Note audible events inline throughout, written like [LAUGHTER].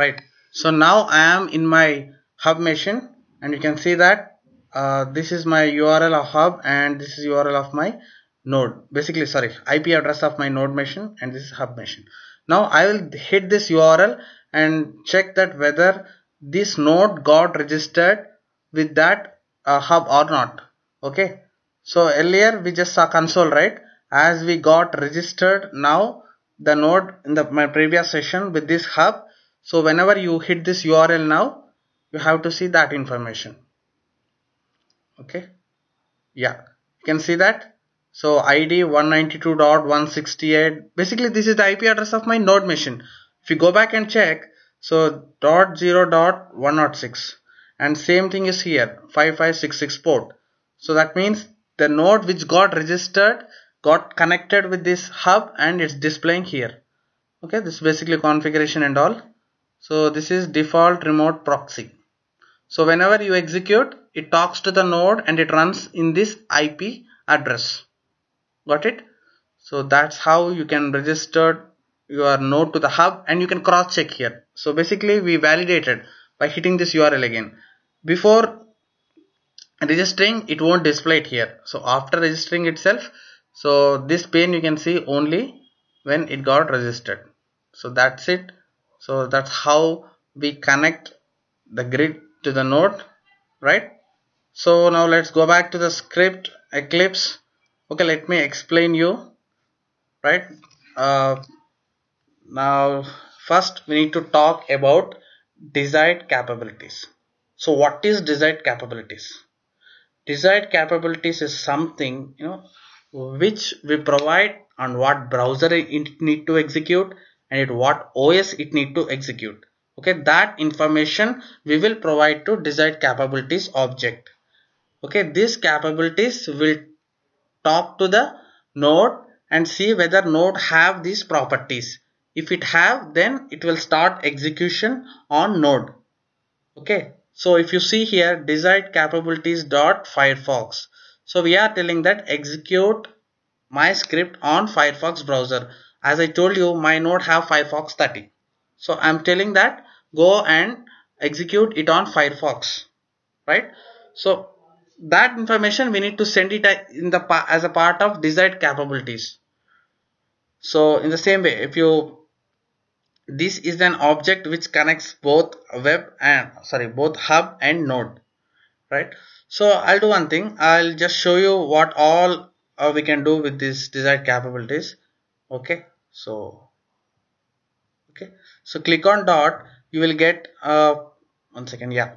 right so now I am in my hub machine and you can see that uh, this is my URL of hub and this is URL of my node basically sorry IP address of my node machine and this is hub machine now I will hit this URL and check that whether this node got registered with that uh, hub or not okay so earlier we just saw console right as we got registered now the node in the my previous session with this hub so whenever you hit this URL now, you have to see that information. Okay. Yeah. You can see that. So ID 192.168. Basically, this is the IP address of my node machine. If you go back and check, so dot zero dot one dot oh six, and same thing is here 5566 port. So that means the node which got registered got connected with this hub and it's displaying here. Okay, this is basically configuration and all. So this is default remote proxy. So whenever you execute, it talks to the node and it runs in this IP address. Got it? So that's how you can register your node to the hub and you can cross check here. So basically we validated by hitting this URL again. Before registering, it won't display it here. So after registering itself, so this pane you can see only when it got registered. So that's it so that's how we connect the grid to the node right so now let's go back to the script eclipse okay let me explain you right uh, now first we need to talk about desired capabilities so what is desired capabilities desired capabilities is something you know which we provide on what browser it need to execute and what OS it need to execute. Okay, that information we will provide to desired capabilities object. Okay, these capabilities will talk to the node and see whether node have these properties. If it have, then it will start execution on node. Okay, so if you see here desired capabilities dot Firefox. So we are telling that execute my script on Firefox browser as I told you my node have Firefox 30 so I'm telling that go and execute it on Firefox right so that information we need to send it in the as a part of desired capabilities so in the same way if you this is an object which connects both web and sorry both hub and node right so I'll do one thing I'll just show you what all uh, we can do with these desired capabilities okay so okay so click on dot you will get uh, one second yeah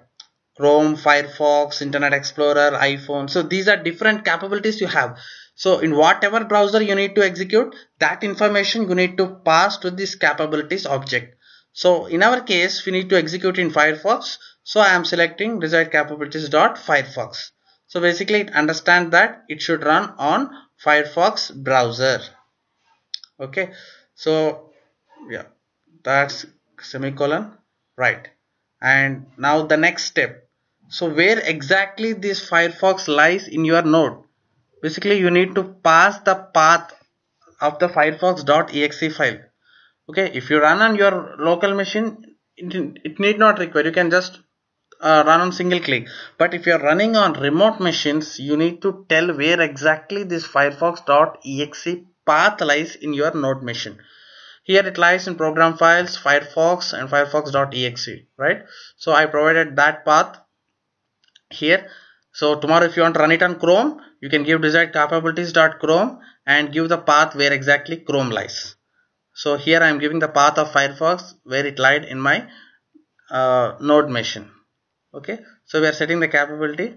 Chrome, Firefox, Internet Explorer, iPhone. So these are different capabilities you have. So in whatever browser you need to execute, that information you need to pass to this capabilities object. So in our case, we need to execute in Firefox. So I am selecting desired capabilities dot Firefox. So basically it understand that it should run on Firefox browser okay so yeah that's semicolon right and now the next step so where exactly this firefox lies in your node basically you need to pass the path of the firefox.exe file okay if you run on your local machine it, it need not require you can just uh, run on single click but if you are running on remote machines you need to tell where exactly this firefox.exe path lies in your node machine here it lies in program files firefox and firefox.exe right so i provided that path here so tomorrow if you want to run it on chrome you can give desired capabilities.chrome and give the path where exactly chrome lies so here i am giving the path of firefox where it lied in my uh, node machine okay so we are setting the capability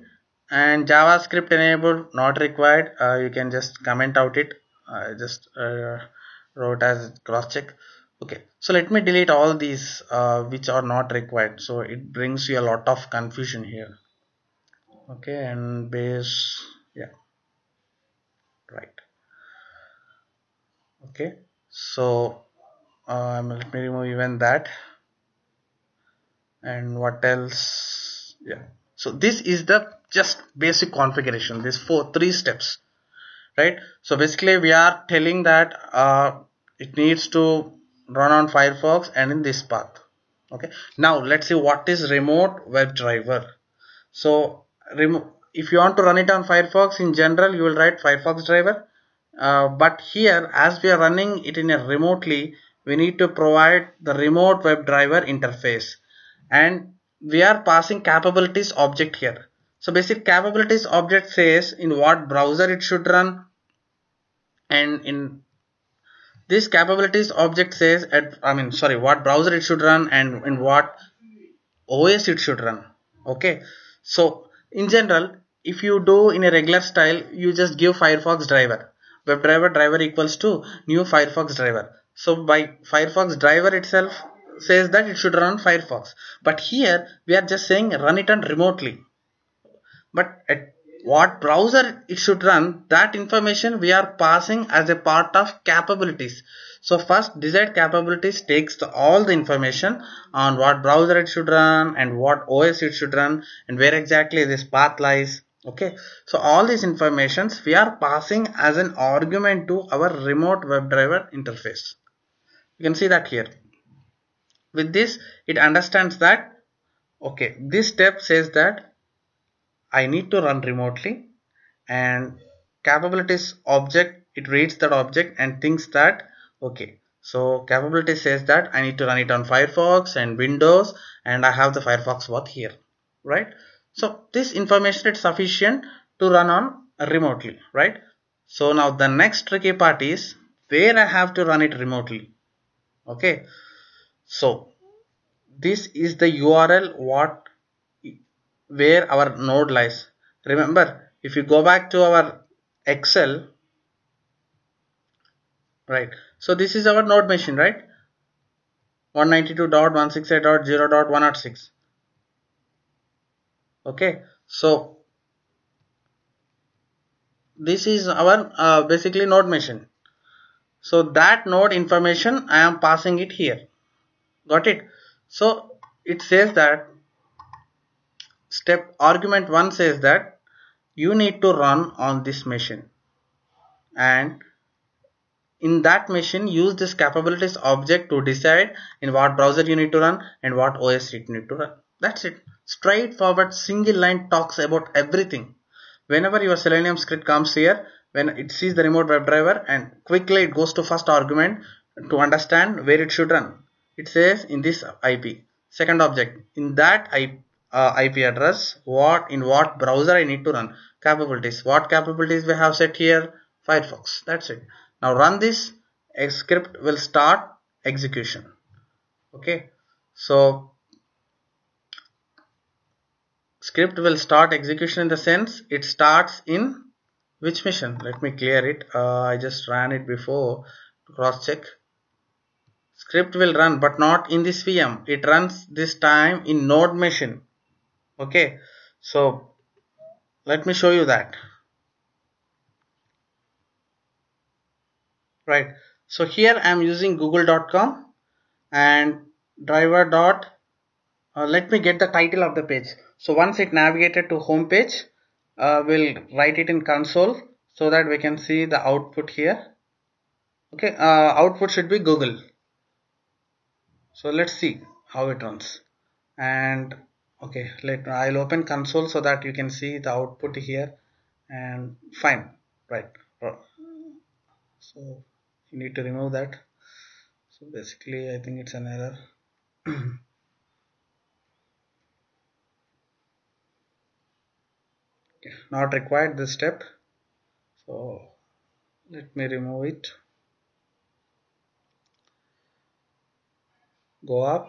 and javascript enabled not required uh, you can just comment out it I just uh, wrote as cross check okay so let me delete all these uh, which are not required so it brings you a lot of confusion here okay and base yeah right okay so um, let me remove even that and what else yeah so this is the just basic configuration this four three steps right so basically we are telling that uh, it needs to run on Firefox and in this path okay now let's see what is remote WebDriver. so if you want to run it on Firefox in general you will write Firefox driver uh, but here as we are running it in a remotely we need to provide the remote WebDriver interface and we are passing capabilities object here so basic capabilities object says in what browser it should run and in this capabilities object says at I mean sorry what browser it should run and in what OS it should run okay so in general if you do in a regular style you just give Firefox driver WebDriver driver equals to new Firefox driver so by Firefox driver itself says that it should run Firefox but here we are just saying run it on remotely but at what browser it should run that information we are passing as a part of capabilities so first desired capabilities takes all the information on what browser it should run and what os it should run and where exactly this path lies okay so all these informations we are passing as an argument to our remote WebDriver interface you can see that here with this it understands that okay this step says that I need to run remotely and capabilities object it reads that object and thinks that okay so capability says that I need to run it on Firefox and Windows and I have the Firefox work here right so this information is sufficient to run on remotely right so now the next tricky part is where I have to run it remotely okay so this is the URL what where our node lies. Remember, if you go back to our Excel, right? So this is our node machine, right? 192.168.0.106. Okay, so this is our uh, basically node machine. So that node information I am passing it here. Got it? So it says that step argument 1 says that you need to run on this machine and in that machine use this capabilities object to decide in what browser you need to run and what OS it need to run. That's it. Straightforward single line talks about everything. Whenever your Selenium script comes here, when it sees the remote WebDriver and quickly it goes to first argument to understand where it should run. It says in this IP. Second object in that IP uh, IP address, what in what browser I need to run, capabilities, what capabilities we have set here, Firefox, that's it. Now run this, a script will start execution, okay. So script will start execution in the sense it starts in which mission, let me clear it, uh, I just ran it before, cross check script will run but not in this VM. It runs this time in node machine okay so let me show you that right so here I am using google.com and driver dot uh, let me get the title of the page so once it navigated to home page uh, we'll write it in console so that we can see the output here okay uh, output should be google so let's see how it runs and okay let I'll open console so that you can see the output here and fine right uh, so you need to remove that so basically I think it's an error [CLEARS THROAT] not required this step so let me remove it go up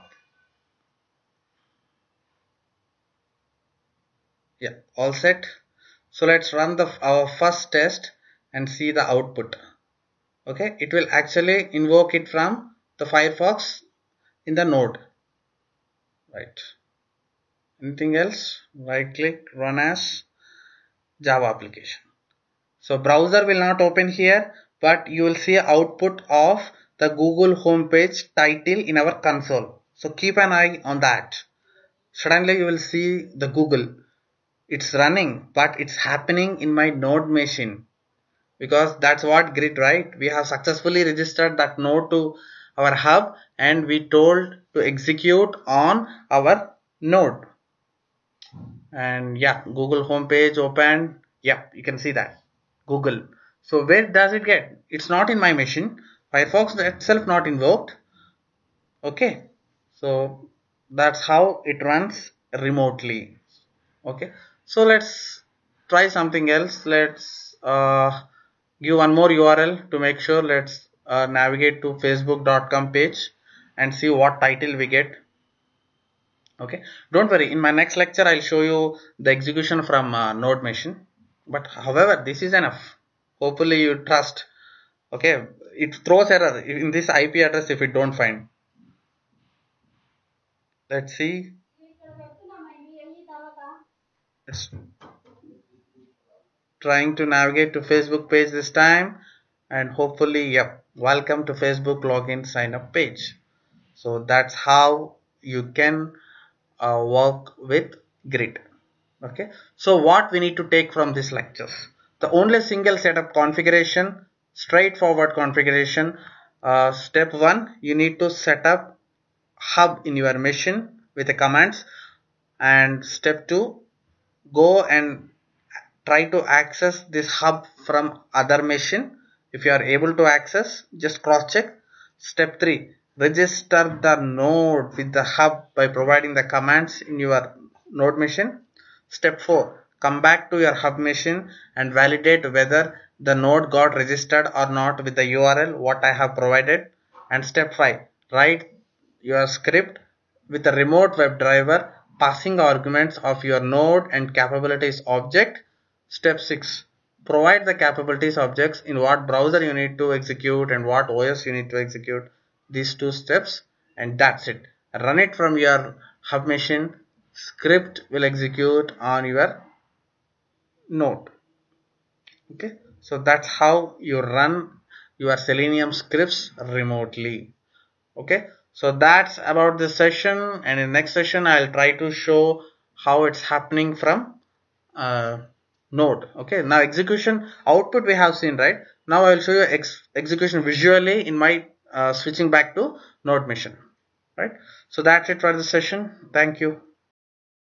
yeah all set so let's run the our first test and see the output okay it will actually invoke it from the firefox in the node right anything else right click run as java application so browser will not open here but you will see output of the google homepage title in our console so keep an eye on that suddenly you will see the google it's running but it's happening in my node machine because that's what grid right we have successfully registered that node to our hub and we told to execute on our node and yeah google homepage open yeah you can see that google so where does it get it's not in my machine firefox itself not invoked okay so that's how it runs remotely okay so let's try something else let's uh, give one more url to make sure let's uh, navigate to facebook.com page and see what title we get okay don't worry in my next lecture i'll show you the execution from uh, node machine but however this is enough hopefully you trust okay it throws error in this ip address if it don't find let's see trying to navigate to Facebook page this time and hopefully yep welcome to Facebook login sign up page so that's how you can uh, work with grid okay so what we need to take from these lectures the only single setup configuration straightforward configuration uh, step one you need to set up hub in your machine with the commands and step two go and try to access this hub from other machine if you are able to access just cross check step 3 register the node with the hub by providing the commands in your node machine step 4 come back to your hub machine and validate whether the node got registered or not with the url what i have provided and step 5 write your script with a remote web driver passing arguments of your node and capabilities object. Step 6. Provide the capabilities objects in what browser you need to execute and what OS you need to execute. These two steps and that's it. Run it from your hub machine. Script will execute on your node. Okay. So that's how you run your Selenium scripts remotely. Okay so that's about this session and in next session I'll try to show how it's happening from uh, node okay now execution output we have seen right now I'll show you ex execution visually in my uh, switching back to node mission right so that's it for the session thank you